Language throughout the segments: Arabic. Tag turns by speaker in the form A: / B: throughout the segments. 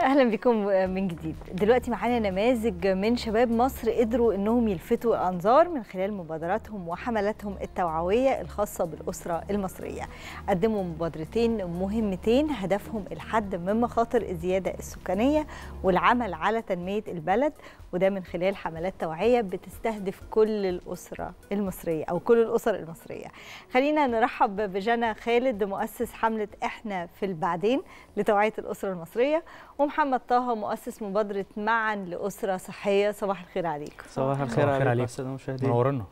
A: اهلا بكم من جديد دلوقتي معانا نماذج من شباب مصر قدروا انهم يلفتوا الانظار من خلال مبادراتهم وحملاتهم التوعويه الخاصه بالاسره المصريه قدموا مبادرتين مهمتين هدفهم الحد من مخاطر الزياده السكانيه والعمل على تنميه البلد وده من خلال حملات توعيه بتستهدف كل الاسره المصريه او كل الاسر المصريه خلينا نرحب بجنى خالد مؤسس حمله احنا في البعدين لتوعيه الاسره المصريه ومحمد طه مؤسس مبادره معا لاسره صحيه صباح الخير عليك
B: صباح الخير عليك الساده المشاهدين نورنا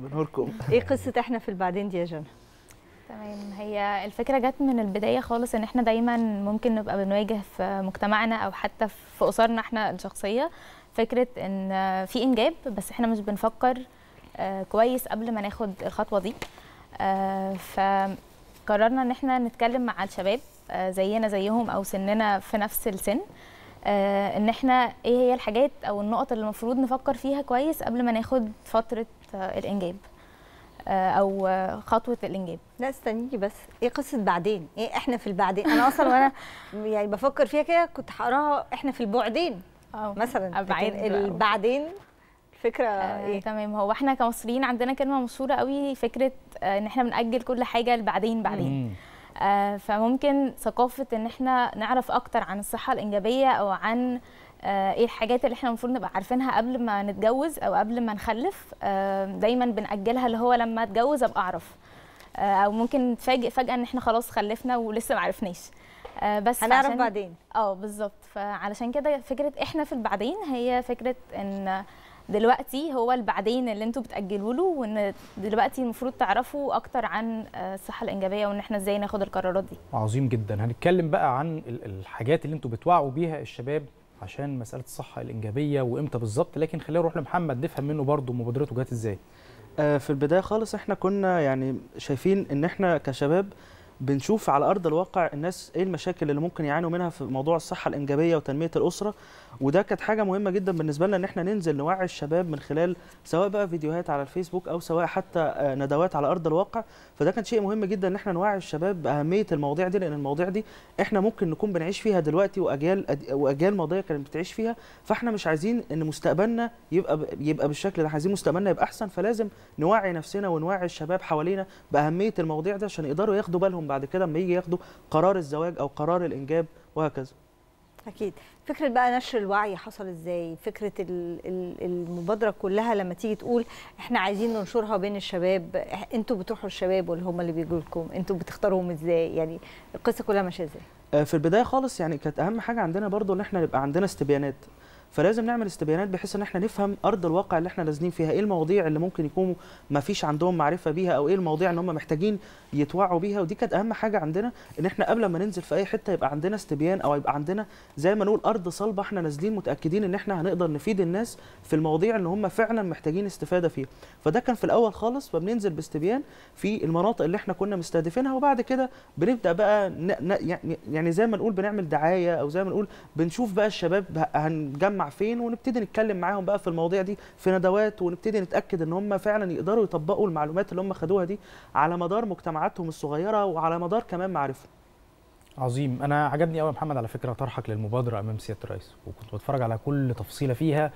B: نوركم
A: ايه قصه احنا في البعدين دي يا جنة؟
C: تمام هي الفكره جت من البدايه خالص ان احنا دايما ممكن نبقى بنواجه في مجتمعنا او حتى في اسرنا احنا الشخصيه فكره ان في انجاب بس احنا مش بنفكر آه، كويس قبل ما ناخد الخطوه دي آه، فقررنا ان احنا نتكلم مع الشباب آه، زينا زيهم او سننا في نفس السن آه، ان احنا ايه هي الحاجات او النقط اللي المفروض نفكر فيها كويس قبل ما ناخد فتره آه، الانجاب او
A: خطوه الانجاب لا استنيكي بس ايه قصه بعدين ايه احنا في البعدين انا اصلا وانا يعني بفكر فيها كده كنت هقراها احنا في البعدين أو مثلا أبعد البعدين
C: الفكره آه ايه تمام هو احنا كمصريين عندنا كلمه مشهوره قوي فكره آه ان احنا بنأجل كل حاجه لبعدين بعدين, بعدين. آه، فممكن ثقافه ان احنا نعرف اكتر عن الصحه الانجابيه او عن آه، ايه الحاجات اللي احنا المفروض نبقى عارفينها قبل ما نتجوز او قبل ما نخلف آه، دايما بنأجلها اللي هو لما اتجوز ابقى اعرف او ممكن نتفاجئ فجاه ان احنا خلاص خلفنا ولسه ما عرفناش بس هنعرف بعدين اه بالظبط فعلشان كده فكره احنا في البعدين هي فكره ان دلوقتي هو البعدين اللي انتوا بتاجلوا له وان دلوقتي المفروض تعرفوا اكتر عن آه، الصحه الانجابيه وان احنا ازاي ناخد القرارات دي
D: عظيم جدا هنتكلم بقى عن الحاجات اللي انتوا بتوعوا بيها الشباب عشان مساله الصحه الانجابيه وامتى بالظبط لكن خلينا
B: نروح لمحمد نفهم منه برضه مبادرته جت ازاي آه، في البدايه خالص احنا كنا يعني شايفين ان احنا كشباب بنشوف على ارض الواقع الناس ايه المشاكل اللي ممكن يعانوا منها في موضوع الصحه الانجابيه وتنميه الاسره وده كانت حاجه مهمه جدا بالنسبه لنا ان احنا ننزل نوعي الشباب من خلال سواء بقى فيديوهات على الفيسبوك او سواء حتى آه، ندوات على ارض الواقع فده كان شيء مهم جدا ان احنا نوعي الشباب باهميه المواضيع دي لان المواضيع دي احنا ممكن نكون بنعيش فيها دلوقتي واجيال واجيال ماضيه كانت بتعيش فيها فاحنا مش عايزين ان مستقبلنا يبقى يبقى بالشكل ده عايزين مستقبلنا يبقى احسن فلازم نوعي نفسنا ونوعي الشباب حوالينا باهميه المواضيع دي عشان يقدروا ياخدوا بالهم بعد كده لما يجي ياخدوا قرار الزواج او قرار الانجاب وهكذا
A: اكيد فكره بقى نشر الوعي حصل ازاي فكره المبادره كلها لما تيجي تقول احنا عايزين ننشرها بين الشباب انتوا بتروحوا الشباب واللي هم اللي بيجوا لكم انتوا بتختاروهم ازاي يعني القصه كلها ماشيه ازاي
B: آه، في البدايه خالص يعني كانت اهم حاجه عندنا برضو ان احنا نبقى عندنا استبيانات فلازم نعمل استبيانات بحيث ان احنا نفهم ارض الواقع اللي احنا نازلين فيها ايه المواضيع اللي ممكن يكونوا ما فيش عندهم معرفه بيها او ايه المواضيع اللي هم محتاجين يتوعوا بيها ودي كانت اهم حاجه عندنا ان احنا قبل ما ننزل في اي حته يبقى عندنا استبيان او يبقى عندنا زي ما نقول ارض صلبه احنا نازلين متاكدين ان احنا هنقدر نفيد الناس في المواضيع اللي هم فعلا محتاجين استفاده فيها فده كان في الاول خالص فبننزل باستبيان في المناطق اللي احنا كنا مستهدفينها وبعد كده بنبدا بقى ن... ن... يعني زي ما نقول بنعمل دعايه او زي ما نقول بنشوف بقى الشباب هنجمع مع فين ونبتدي نتكلم معاهم بقى في المواضيع دي في ندوات ونبتدي نتاكد ان هم فعلا يقدروا يطبقوا المعلومات اللي هم خدوها دي على مدار مجتمعاتهم الصغيره وعلى مدار كمان معارفهم. عظيم انا عجبني قوي محمد
D: على فكره طرحك للمبادره امام سياده الرئيس وكنت بتفرج على كل تفصيله فيها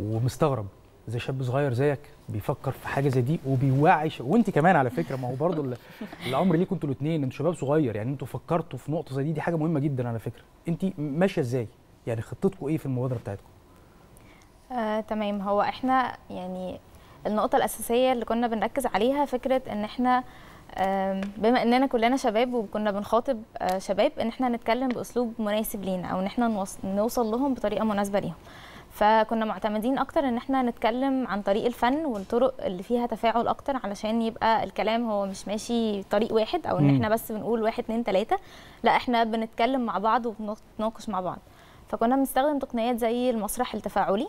D: ومستغرب زي شاب صغير زيك بيفكر في حاجه زي دي وبيوعي وانت كمان على فكره ما هو برضه العمر ليكم انتوا الاثنين انتوا شباب صغير يعني انتوا فكرتوا في نقطه زي دي دي حاجه مهمه جدا على فكره انت ماشيه ازاي يعني خطتكم ايه في المبادره بتاعتكم
C: آه، تمام هو احنا يعني النقطه الاساسيه اللي كنا بنركز عليها فكره ان احنا بما اننا كلنا شباب وكنا بنخاطب آه، شباب ان احنا نتكلم باسلوب مناسب لينا او ان احنا نوصل لهم بطريقه مناسبه ليهم فكنا معتمدين اكتر ان احنا نتكلم عن طريق الفن والطرق اللي فيها تفاعل اكتر علشان يبقى الكلام هو مش ماشي طريق واحد او ان احنا بس بنقول واحد اتنين تلاته لا احنا بنتكلم مع بعض وبنتناقش مع بعض فكنا بنستخدم تقنيات زي المسرح التفاعلي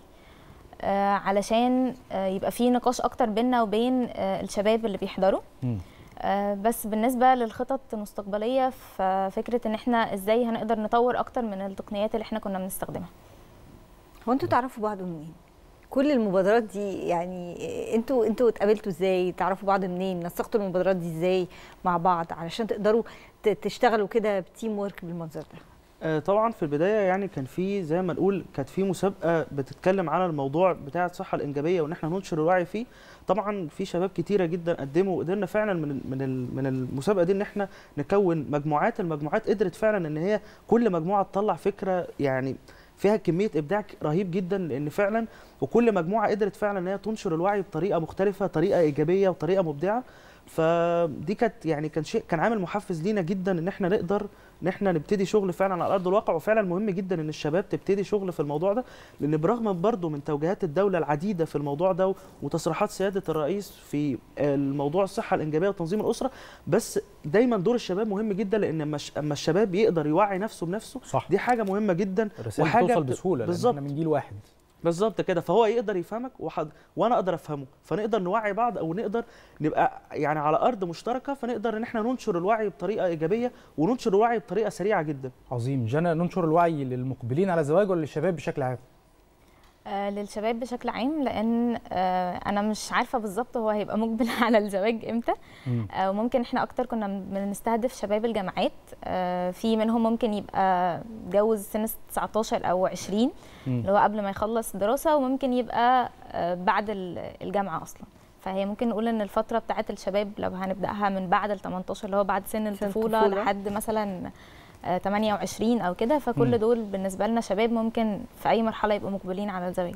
C: آه، علشان آه، يبقى في نقاش اكتر بيننا وبين آه، الشباب اللي بيحضروا بس بالنسبه للخطط المستقبليه ففكره ان احنا ازاي هنقدر نطور اكتر من التقنيات اللي احنا كنا بنستخدمها هو انتوا تعرفوا بعض منين
A: كل المبادرات دي يعني انتوا انتوا اتقابلتوا ازاي تعرفوا بعض منين نسقتوا المبادرات دي ازاي مع بعض علشان تقدروا تشتغلوا كده بتيم ورك بالمنظر ده
B: آه، طبعا في البدايه يعني كان في زي ما نقول كانت في مسابقه بتتكلم على الموضوع بتاع الصحه الانجابيه وان احنا ننشر الوعي فيه طبعا في شباب كتيره جدا قدموا وقدرنا فعلا من من من المسابقه دي ان احنا نكون مجموعات المجموعات قدرت فعلا ان هي كل مجموعه تطلع فكره يعني فيها كميه ابداع رهيب جدا لان فعلا وكل مجموعه قدرت فعلا ان هي تنشر الوعي بطريقه مختلفه طريقه ايجابيه وطريقه مبدعه فدي كانت يعني كان شيء كان عامل محفز لينا جدا ان احنا نقدر ان احنا نبتدي شغل فعلا على ارض الواقع وفعلا مهم جدا ان الشباب تبتدي شغل في الموضوع ده لان برغم برضو من توجيهات الدوله العديده في الموضوع ده وتصريحات سياده الرئيس في آه، الموضوع الصحه الانجابيه وتنظيم الاسره بس دايما دور الشباب مهم جدا لان اما الشباب يقدر يوعي نفسه بنفسه صح. دي حاجه مهمه جدا وحاجه توصل بسهوله بالظبط احنا من جيل واحد بالظبط كده فهو يقدر يفهمك وحد... وانا اقدر افهمه فنقدر نوعي بعض او نقدر نبقى يعني على ارض مشتركه فنقدر ان احنا ننشر الوعي بطريقه ايجابيه وننشر الوعي بطريقه سريعه جدا عظيم جانا
D: ننشر الوعي للمقبلين على زواج وللشباب للشباب بشكل عام
C: آه، للشباب بشكل عام لان آه، انا مش عارفه بالظبط هو هيبقى مقبل على الزواج امتى آه، وممكن احنا اكتر كنا بنستهدف شباب الجامعات في منهم ممكن يبقى اتجوز سن 19 او 20 اللي هو قبل ما يخلص دراسه وممكن يبقى بعد الجامعه اصلا فهي ممكن نقول ان الفتره بتاعه الشباب لو هنبداها من بعد ال 18 اللي هو بعد سن الطفوله لحد مثلا 28 آه، او كده
A: فكل م. دول بالنسبه لنا شباب ممكن في اي مرحله يبقوا مقبلين على الزواج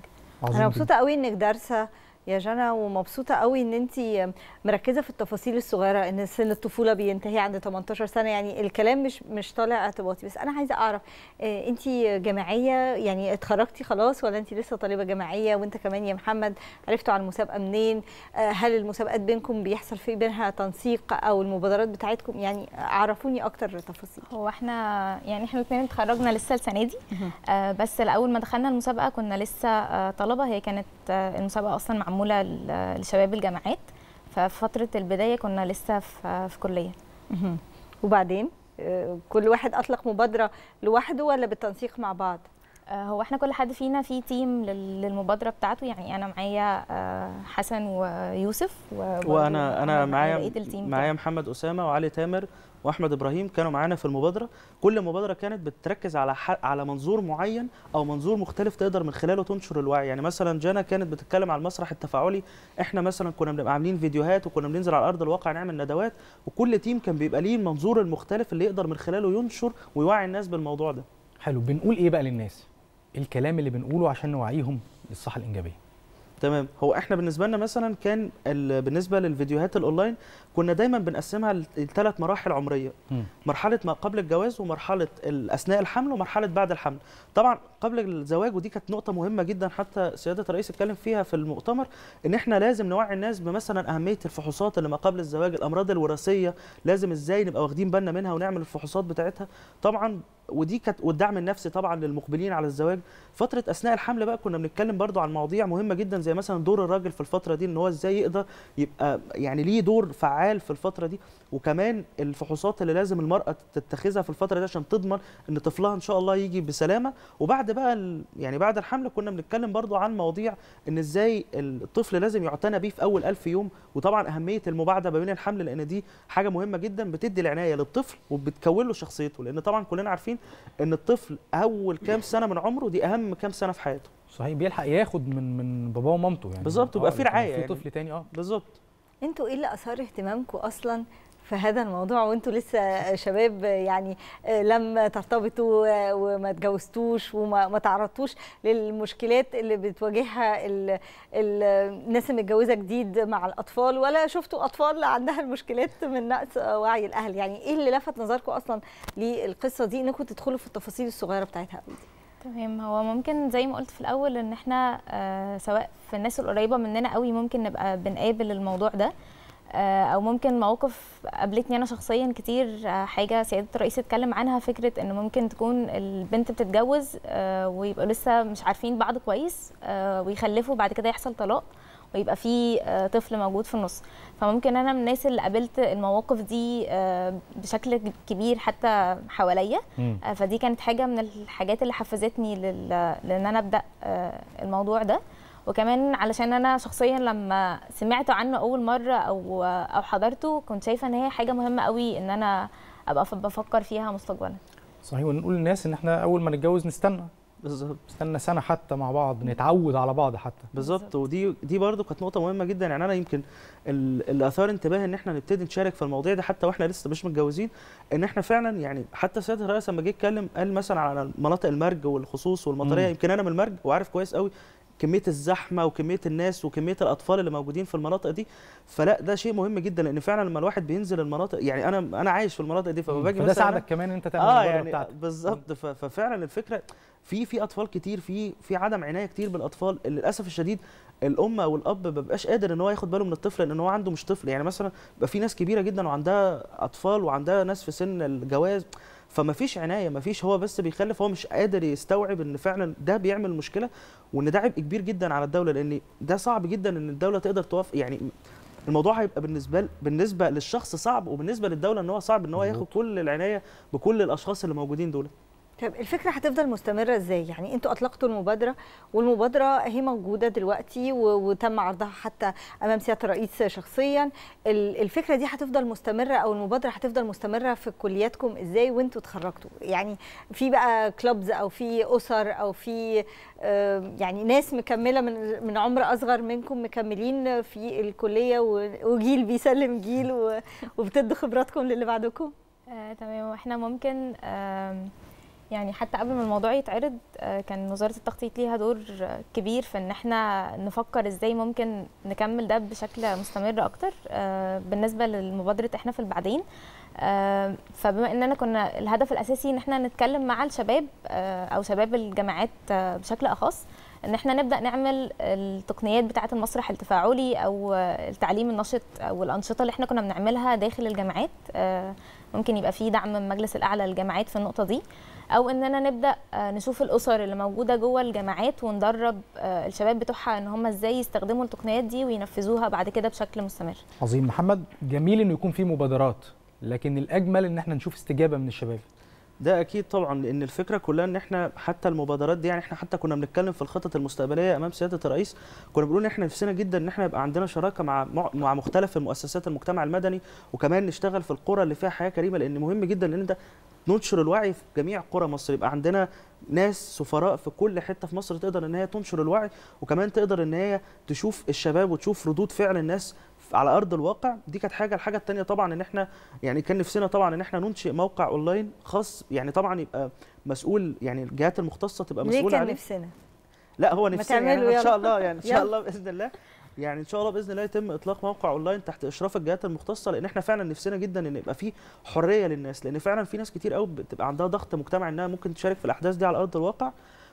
A: انا مبسوطه قوي انك دارسه يا جنى ومبسوطه قوي ان انت مركزه في التفاصيل الصغيره ان سن الطفوله بينتهي عند 18 سنه يعني الكلام مش مش طالع اعتباطي بس انا عايزه اعرف آه، انت جامعيه يعني اتخرجتي خلاص ولا انت لسه طالبه جامعيه وانت كمان يا محمد عرفتوا عن المسابقه منين آه، هل المسابقات بينكم بيحصل في بينها تنسيق او المبادرات بتاعتكم يعني عرفوني اكتر تفاصيل
C: هو احنا يعني احنا الاثنين اتخرجنا لسه السنه دي آه، بس الاول ما دخلنا المسابقه كنا لسه طلبه هي كانت المسابقه اصلا معموله معموله لشباب الجامعات ففتره البدايه كنا لسه في كليه وبعدين آه، كل واحد اطلق مبادره لوحده ولا بالتنسيق مع بعض آه، هو احنا كل حد فينا في تيم للمبادره بتاعته يعني انا معايا آه، حسن ويوسف وانا
B: انا معايا معايا محمد اسامه وعلي تامر واحمد ابراهيم كانوا معانا في المبادره كل مبادره كانت بتركز على على منظور معين او منظور مختلف تقدر من خلاله تنشر الوعي يعني مثلا جانا كانت بتتكلم على المسرح التفاعلي احنا مثلا كنا بنبقى عاملين فيديوهات وكنا بننزل على ارض الواقع نعمل ندوات وكل تيم كان بيبقى ليه المنظور المختلف اللي يقدر من خلاله ينشر ويوعي الناس بالموضوع ده حلو بنقول ايه بقى للناس الكلام اللي بنقوله عشان نوعيهم للصحه الانجابيه تمام هو احنا بالنسبه لنا مثلا كان بالنسبه للفيديوهات الاونلاين كنا دايما بنقسمها لثلاث مراحل عمريه مم. مرحله ما قبل الجواز ومرحله اثناء الحمل ومرحله بعد الحمل طبعا قبل الزواج ودي كانت نقطه مهمه جدا حتى سياده الرئيس اتكلم فيها في المؤتمر ان احنا لازم نوعي الناس بمثلا اهميه الفحوصات اللي ما قبل الزواج الامراض الوراثيه لازم ازاي نبقى واخدين بالنا منها ونعمل الفحوصات بتاعتها طبعا ودي كانت والدعم النفسي طبعا للمقبلين على الزواج فتره اثناء الحمل بقى كنا بنتكلم برضو عن مواضيع مهمه جدا زي مثلا دور الراجل في الفتره دي ان هو ازاي يقدر يبقى يعني ليه دور فعال في الفتره دي وكمان الفحوصات اللي لازم المراه تتخذها في الفتره دي عشان تضمن ان طفلها ان شاء الله يجي بسلامه وبعد بقى يعني بعد الحمل كنا بنتكلم برضو عن مواضيع ان ازاي الطفل لازم يعتنى بيه في اول 1000 يوم وطبعا اهميه المباعده ما بين الحمل لان دي حاجه مهمه جدا بتدي العنايه للطفل وبتكون له شخصيته لان طبعا كلنا عارفين ان الطفل اول كام سنه من عمره دي اهم كام سنه في حياته صحيح بيلحق ياخد من من باباه ومامته يعني بالظبط ويبقى آه، في رعايه في طفل
D: يعني. تاني اه بالظبط
A: انتوا ايه اللي اثار اهتمامكم اصلا في هذا الموضوع وانتوا لسه شباب يعني آه، لم ترتبطوا آه، وما اتجوزتوش وما تعرضتوش للمشكلات اللي بتواجهها الناس المتجوزه جديد مع الاطفال ولا شفتوا اطفال عندها المشكلات من نقص وعي الاهل يعني ايه اللي لفت نظركم اصلا للقصه دي انكم تدخلوا في التفاصيل الصغيره بتاعتها قوي دي
C: تمام هو ممكن زي ما قلت في الاول ان احنا آه، سواء في الناس القريبه مننا قوي ممكن نبقى بنقابل الموضوع ده آه، او ممكن مواقف قابلتني انا شخصيا كتير آه، حاجه سياده الرئيس اتكلم عنها فكره ان ممكن تكون البنت بتتجوز آه، ويبقوا لسه مش عارفين بعض كويس ويخلفوا بعد كده يحصل طلاق ويبقى في طفل موجود في النص فممكن انا من الناس اللي قابلت المواقف دي بشكل كبير حتى حواليا فدي كانت حاجه من الحاجات اللي حفزتني لان انا ابدا الموضوع ده وكمان علشان انا شخصيا لما سمعت عنه اول مره او او حضرته كنت شايفه ان هي حاجه مهمه قوي ان انا ابقى بفكر فيها مستقبلا
D: صحيح ونقول للناس ان احنا
B: اول ما نتجوز نستنى بالظبط استنى سنه حتى مع بعض نتعود على بعض حتى بالظبط ودي دي برده كانت نقطه مهمه جدا يعني انا يمكن اللي اثار انتباهي ان احنا نبتدي نشارك في المواضيع ده حتى واحنا لسه مش متجوزين ان احنا فعلا يعني حتى سياده الرئيس لما جه يتكلم قال مثلا على مناطق المرج والخصوص والمطريه يمكن انا من المرج وعارف كويس قوي كميه الزحمه وكميه الناس وكميه الاطفال اللي موجودين في المناطق دي فلا ده شيء مهم جدا لان فعلا لما الواحد بينزل المناطق يعني انا انا عايش في المناطق دي فباجي باجي فده ساعدك كمان انت تعمل آه يعني بتاعتك بالظبط ففعلا الفكره في في اطفال كتير في في عدم عنايه كتير بالاطفال للاسف الشديد الام او الاب ما بيبقاش قادر ان هو ياخد باله من الطفل لان هو عنده مش طفل يعني مثلا بقى في ناس كبيره جدا وعندها اطفال وعندها ناس في سن الجواز فما فيش عنايه ما فيش هو بس بيخلف هو مش قادر يستوعب ان فعلا ده بيعمل مشكله وان ده عبء كبير جدا على الدوله لان ده صعب جدا ان الدوله تقدر توافق يعني الموضوع هيبقى بالنسبه بالنسبه للشخص صعب وبالنسبه للدوله ان هو صعب ان هو ياخد كل العنايه بكل الاشخاص اللي موجودين دول
A: طب الفكره هتفضل مستمره ازاي يعني انتوا اطلقتوا المبادره والمبادره هي موجوده دلوقتي وتم عرضها حتى امام سياده الرئيس شخصيا الفكره دي هتفضل مستمره او المبادره هتفضل مستمره في كلياتكم ازاي وانتوا اتخرجتوا يعني في بقى كلوبز او في اسر او في يعني ناس مكمله من من عمر اصغر منكم مكملين في الكليه وجيل بيسلم جيل وبتدوا خبراتكم للي بعدكم
C: آه، تمام واحنا ممكن آه يعني حتى قبل ما الموضوع يتعرض آه، كان وزاره التخطيط ليها دور كبير في ان احنا نفكر ازاي ممكن نكمل ده بشكل مستمر اكتر آه، بالنسبه لمبادره احنا في البعدين آه، فبما اننا كنا الهدف الاساسي ان احنا نتكلم مع الشباب او شباب الجامعات بشكل اخص ان احنا نبدا نعمل التقنيات بتاعه المسرح التفاعلي او التعليم النشط او الانشطه اللي احنا كنا بنعملها داخل الجامعات ممكن يبقى في دعم من المجلس الاعلى للجامعات في النقطه دي او اننا نبدا آه، نشوف الاسر اللي موجوده جوه الجامعات وندرب آه، الشباب بتوعها ان هم ازاي يستخدموا التقنيات دي وينفذوها بعد كده بشكل مستمر
D: عظيم محمد جميل انه يكون في مبادرات
B: لكن الاجمل ان احنا نشوف استجابه من الشباب ده اكيد طبعا لان الفكره كلها ان احنا حتى المبادرات دي يعني احنا حتى كنا بنتكلم في الخطط المستقبليه امام سياده الرئيس كنا بنقول ان احنا نفسنا جدا ان احنا يبقى عندنا شراكه مع مع مختلف المؤسسات المجتمع المدني وكمان نشتغل في القرى اللي فيها حياه كريمه لان مهم جدا لان ده ننشر الوعي في جميع قرى مصر يبقى عندنا ناس سفراء في كل حته في مصر تقدر ان هي تنشر الوعي وكمان تقدر ان هي تشوف الشباب وتشوف ردود فعل الناس على ارض الواقع دي كانت حاجه الحاجه الثانيه طبعا ان احنا يعني كان نفسنا طبعا ان احنا ننشئ موقع اونلاين خاص يعني طبعا يبقى مسؤول يعني الجهات المختصه تبقى مسؤوله عليه ليه كان نفسنا لا هو نفسنا يعني ان شاء الله يعني ان شاء الله باذن الله يعني ان شاء الله باذن الله يتم اطلاق موقع اونلاين تحت اشراف الجهات المختصه لان احنا فعلا نفسنا جدا ان يبقى في حريه للناس لان فعلا في ناس كتير قوي بتبقى عندها ضغط مجتمعي انها ممكن تشارك في الاحداث دي على ارض الواقع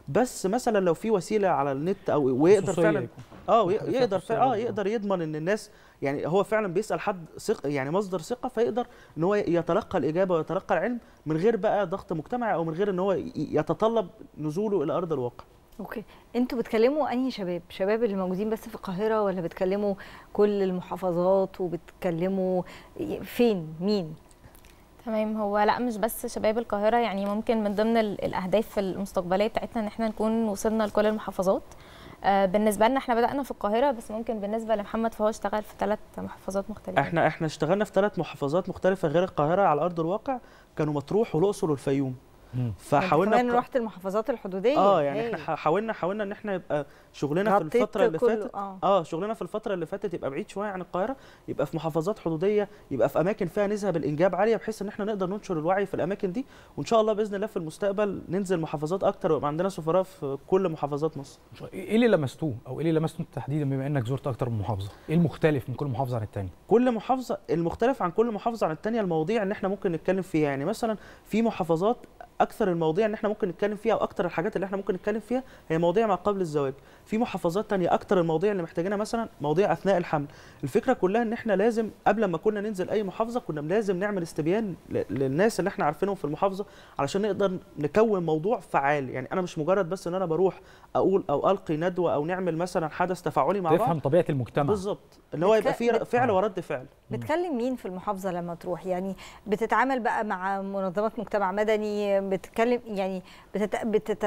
B: بس مثلا لو في وسيله على النت او ويقدر فعلا اه يقدر فعلا اه يقدر يضمن ان الناس يعني هو فعلا بيسال حد ثق يعني مصدر ثقه فيقدر ان هو يتلقى الاجابه ويتلقى العلم من غير بقى ضغط مجتمعي او من غير ان هو يتطلب نزوله الى ارض الواقع
A: اوكي انتوا بتكلموا اي شباب شباب اللي موجودين بس في القاهره ولا بتكلموا كل المحافظات وبتكلموا فين مين
C: تمام هو لا مش بس شباب القاهره يعني ممكن من ضمن الاهداف المستقبليه بتاعتنا ان احنا نكون وصلنا لكل المحافظات آه، بالنسبه لنا احنا بدانا في القاهره بس ممكن بالنسبه لمحمد فهو اشتغل في ثلاث محافظات مختلفه
B: احنا احنا اشتغلنا في ثلاث محافظات مختلفه غير القاهره على ارض الواقع كانوا مطروح والاقصر والفيوم فحاولنا يعني كمان رحت
A: المحافظات الحدوديه اه يعني احنا
B: حاولنا حاولنا ان احنا يبقى شغلنا في الفتره اللي فاتت آه. اه شغلنا في الفتره اللي فاتت يبقى بعيد شويه عن القاهره يبقى في محافظات حدوديه يبقى في اماكن فيها نسبه بالانجاب عاليه بحيث ان احنا نقدر ننشر الوعي في الاماكن دي وان شاء الله باذن الله في المستقبل ننزل محافظات اكتر ويبقى عندنا سفراء في كل محافظات مصر
D: ايه اللي لمستوه او ايه اللي لمستوه تحديدا بما انك زرت اكتر من محافظه ايه المختلف من كل محافظه عن الثانيه
B: كل محافظه المختلف عن كل محافظه عن الثانيه المواضيع اللي احنا ممكن نتكلم فيها يعني مثلا في محافظات اكثر المواضيع اللي احنا ممكن نتكلم فيها واكثر الحاجات اللي احنا ممكن نتكلم فيها هي مواضيع ما قبل الزواج في محافظات تانية اكتر المواضيع اللي محتاجينها مثلا مواضيع اثناء الحمل الفكره كلها ان احنا لازم قبل ما كنا ننزل اي محافظه كنا لازم نعمل استبيان للناس اللي احنا عارفينهم في المحافظه علشان نقدر نكون موضوع فعال يعني انا مش مجرد بس ان انا بروح اقول او القي ندوه او نعمل مثلا حدث تفاعلي مع بعض تفهم طبيعه المجتمع بالظبط ان هو يبقى في فعل ورد فعل
A: بتكلم مين في المحافظه لما تروح يعني بتتعامل بقى مع منظمات مجتمع مدني بتتكلم يعني بتت... بتت...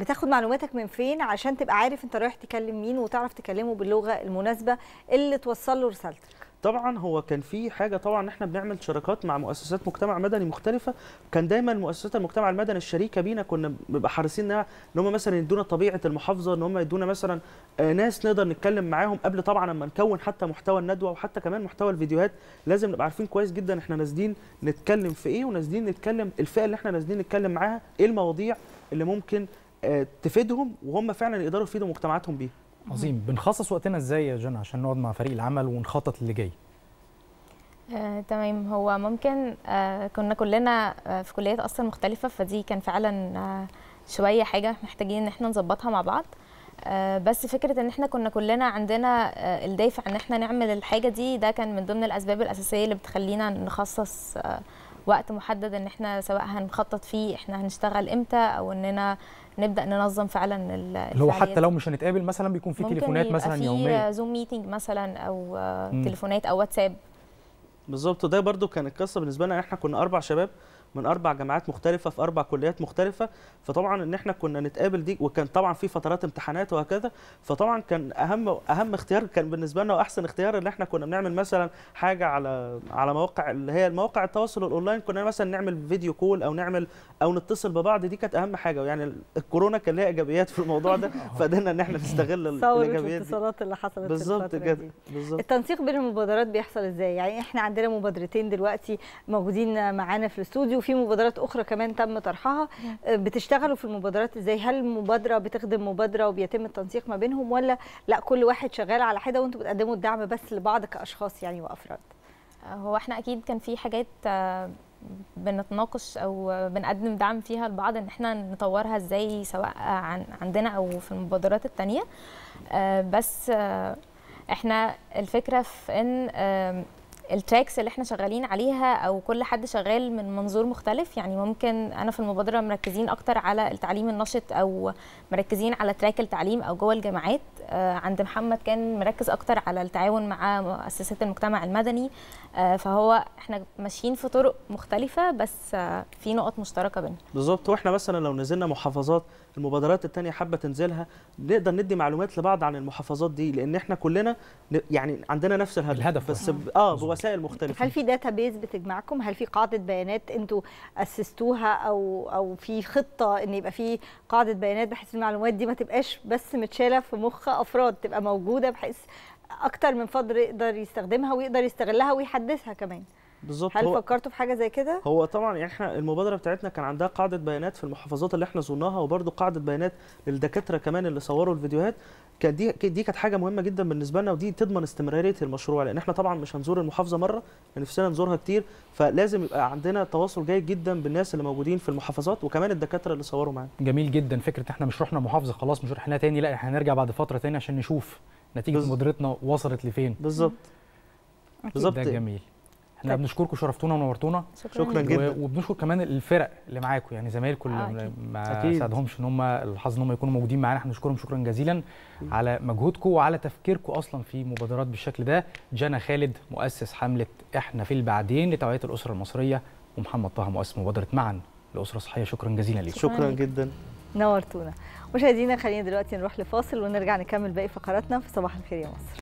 A: بتاخد معلوماتك من فين عشان تبقى عارف انت رايح تكلم مين وتعرف تكلمه باللغه المناسبه اللي توصل له رسالتك
B: طبعا هو كان في حاجه طبعا احنا بنعمل شراكات مع مؤسسات مجتمع مدني مختلفه كان دايما مؤسسات المجتمع المدني الشريكه بينا كنا بنبقى حريصين ان هم مثلا يدونا طبيعه المحافظه ان هم يدونا مثلا آه، ناس نقدر نتكلم معاهم قبل طبعا اما نكون حتى محتوى الندوه وحتى كمان محتوى الفيديوهات لازم نبقى عارفين كويس جدا احنا نازلين نتكلم في ايه ونازلين نتكلم الفئه اللي احنا نازلين نتكلم معاها ايه المواضيع اللي ممكن تفيدهم وهم فعلا يقدروا يفيدوا مجتمعاتهم بيها عظيم بنخصص وقتنا
D: ازاي يا جنى عشان نقعد مع فريق العمل ونخطط اللي جاي
C: آه، تمام هو ممكن آه، كنا كلنا آه، في كليات اصلا مختلفه فدي كان فعلا آه، شويه حاجه محتاجين ان احنا نظبطها مع بعض آه، بس فكره ان احنا كنا كلنا عندنا آه، الدافع ان احنا نعمل الحاجه دي ده كان من ضمن الاسباب الاساسيه اللي بتخلينا نخصص آه، وقت محدد ان احنا سواء هنخطط فيه احنا هنشتغل امتى او اننا نبدا ننظم فعلا اللي هو حتى لو
D: مش هنتقابل مثلا بيكون في تليفونات مثلا في يوميه
C: زوم ميتنج مثلا او آه، تليفونات او واتساب
B: بالظبط ده برده كانت قصه بالنسبه لنا احنا كنا اربع شباب من اربع جامعات مختلفه في اربع كليات مختلفه فطبعا ان احنا كنا نتقابل دي وكان طبعا في فترات امتحانات وهكذا فطبعا كان اهم اهم اختيار كان بالنسبه لنا واحسن اختيار ان احنا كنا بنعمل مثلا حاجه على على مواقع اللي هي المواقع التواصل الاونلاين كنا مثلا نعمل فيديو كول او نعمل او نتصل ببعض دي كانت اهم حاجه يعني الكورونا كان ليها ايجابيات في الموضوع ده فقدرنا ان احنا نستغل الايجابيات الاتصالات
A: اللي حصلت بالظبط كده بالظبط التنسيق بين المبادرات بيحصل ازاي يعني احنا عندنا مبادرتين دلوقتي موجودين معانا في الاستوديو وفي مبادرات اخرى كمان تم طرحها نعم. آه، بتشتغلوا في المبادرات ازاي هل المبادره بتخدم مبادره وبيتم التنسيق ما بينهم ولا لا كل واحد شغال على حده وانتم بتقدموا الدعم بس لبعض كاشخاص يعني وافراد آه، هو احنا اكيد كان في
C: حاجات آه، بنتناقش او بنقدم دعم فيها لبعض ان احنا نطورها ازاي سواء عندنا او في المبادرات التانية بس احنا الفكره في ان التراكس اللي احنا شغالين عليها او كل حد شغال من منظور مختلف يعني ممكن انا في المبادره مركزين اكتر على التعليم النشط او مركزين على تراك التعليم او جوه الجامعات آه، عند محمد كان مركز اكتر على التعاون مع مؤسسات المجتمع المدني آه، فهو احنا ماشيين في طرق مختلفه بس آه، في نقط مشتركه بينا
B: بالظبط واحنا مثلا لو نزلنا محافظات المبادرات الثانيه حابه تنزلها نقدر ندي معلومات لبعض عن المحافظات دي لان احنا كلنا يعني عندنا نفس الهدف, الهدف بس ب... اه بوسائل مختلفه
A: هل في داتا بيز بتجمعكم هل في قاعده بيانات انتوا اسستوها او او في خطه ان يبقى في قاعده بيانات بحيث المعلومات دي ما تبقاش بس متشاله في مخ افراد تبقى موجوده بحيث اكتر من فضل يقدر يستخدمها ويقدر يستغلها ويحدثها كمان بالظبط هل فكرتوا في حاجه زي كده
B: هو طبعا يعني احنا المبادره بتاعتنا كان عندها قاعده بيانات في المحافظات اللي احنا زرناها وبرده قاعده بيانات للدكاتره كمان اللي صوروا الفيديوهات كانت دي دي كانت حاجه مهمه جدا بالنسبه لنا ودي تضمن استمراريه المشروع لان احنا طبعا مش هنزور المحافظه مره يعني نفسنا نزورها كتير فلازم يبقى عندنا تواصل جيد جدا بالناس اللي موجودين في المحافظات وكمان الدكاتره اللي صوروا معانا
D: جميل جدا فكره احنا مش رحنا محافظه خلاص مش رحنا تاني لا احنا هنرجع بعد فتره تاني عشان نشوف نتيجه مبادرتنا وصلت لفين بالظبط بالظبط ده جميل احنا طيب. بنشكركم شرفتونا ونورتونا شكرا, شكرا جدا وبنشكر كمان الفرق اللي معاكم يعني زمايلكم اللي آه ما ساعدهمش ان هم الحظ ان هم يكونوا موجودين معانا احنا بنشكرهم شكرا جزيلا على مجهودكم وعلى تفكيركم اصلا في مبادرات بالشكل ده جانا خالد مؤسس حمله احنا في البعدين لتوعيه الاسره المصريه ومحمد طه مؤسس مبادره معا لاسره صحيه شكرا جزيلا لكم شكرا, شكرا
B: جدا
A: نورتونا مشاهدينا خلينا دلوقتي نروح لفاصل ونرجع نكمل باقي فقراتنا في صباح الخير يا مصر